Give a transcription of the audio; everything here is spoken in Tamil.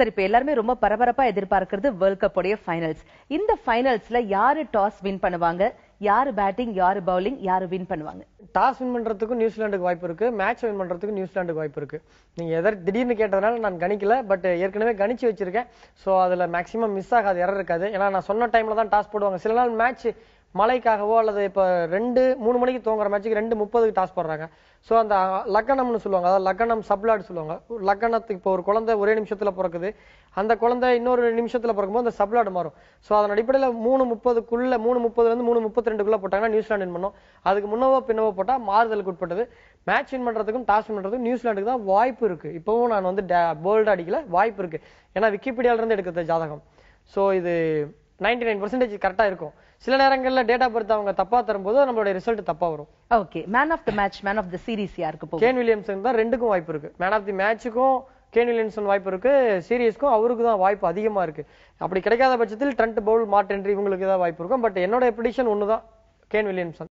சார் இப்போ எல்லாருமே ரொம்ப பரபரப்பா எதிர்பார்க்கறது வேர்ல்ட் கப் உடைய ஃபைனல்ஸ் இந்த ஃபைனல்ஸ்ல யாரு டாஸ் வின் பண்ணுவாங்க யாரு பேட்டிங் யாரு பவுலிங் யாரு வின் பண்ணுவாங்க டாஸ் வின் பண்றதுக்கும் நியூசிலாண்டுக்கு வாய்ப்பு இருக்கு மேட்ச் வின் பண்றதுக்கும் நியூசிலாண்டுக்கு வாய்ப்பு இருக்கு நீங்க எதர் திடீர்னு கேட்டதுனால நான் கணிக்கல பட் ஏற்கனவே கணிச்சு வச்சிருக்கேன் சோ அதுல மேக்ஸிமம் மிஸ் ஆகாது எரர் இருக்காது ஏன்னா நான் சொன்ன டைம்ல தான் டாஸ் போடுவாங்க சில நாள் மேட்ச் மழைக்காகவோ அல்லது இப்போ ரெண்டு மூணு மணிக்கு தூங்குற மேட்ச்சுக்கு ரெண்டு முப்பதுக்கு டாஸ் போடுறாங்க ஸோ அந்த லக்கணம்னு சொல்லுவாங்க அதாவது லக்கணம் சப்ளாட் சொல்லுவாங்க லக்கணத்துக்கு இப்போ ஒரு குழந்தை ஒரே நிமிஷத்தில் பிறக்குது அந்த குழந்தை இன்னொரு நிமிஷத்தில் பிறக்கும்போது அந்த சப்ளாட் மாறும் ஸோ அதன் அடிப்படையில் மூணு முப்பதுக்குள்ளே மூணு முப்பதுலேருந்து மூணு முப்பத்தி ரெண்டுக்குள்ளே போட்டாங்கன்னா நியூசிலாண்டு இன் பண்ணோம் அதுக்கு முன்னவோ பின்னவோ போட்டால் மாறுதலுக்கு உட்பட்டது மேட்ச் இன் பண்ணுறதுக்கும் டாஸ் பண்ணுறதுக்கும் நியூசிலாண்டுக்கு தான் வாய்ப்பு இருக்குது இப்போவும் நான் வந்து போல்டு அடிக்கல வாய்ப்பு இருக்குது ஏன்னா விக்கிபீடியாவிலேருந்து எடுக்கிறது ஜாதகம் ஸோ இது நைன்டி நைன் பர்சன்டேஜ் கரெக்டாக இருக்கும் சில நேரங்களில் டேட்டா பர்த் அவங்க தப்பாக தரும்போது நம்மளோட ரிசல்ட் தப்பாக வரும் okay man of the match man of the series யாருக்கு போகும் கேன் வில்லியம்சன் தான் ரெண்டுக்கும் வாய்ப்பு இருக்குது மேன் ஆஃப் தி மேட்ச்சுக்கும் கேன் வில்லியம்சன் வாய்ப்பு இருக்கு சீரியஸ்க்கும் அவருக்கு தான் வாய்ப்பு அதிகமாக இருக்கு அப்படி கிடைக்காத பட்சத்தில் ட்ரண்ட் பவுல் மார்ட் இவங்களுக்கு தான் வாய்ப்பு இருக்கும் பட் என்னோட ப்ரிடிஷன் ஒன்று தான் கேன் வில்லியம்சன்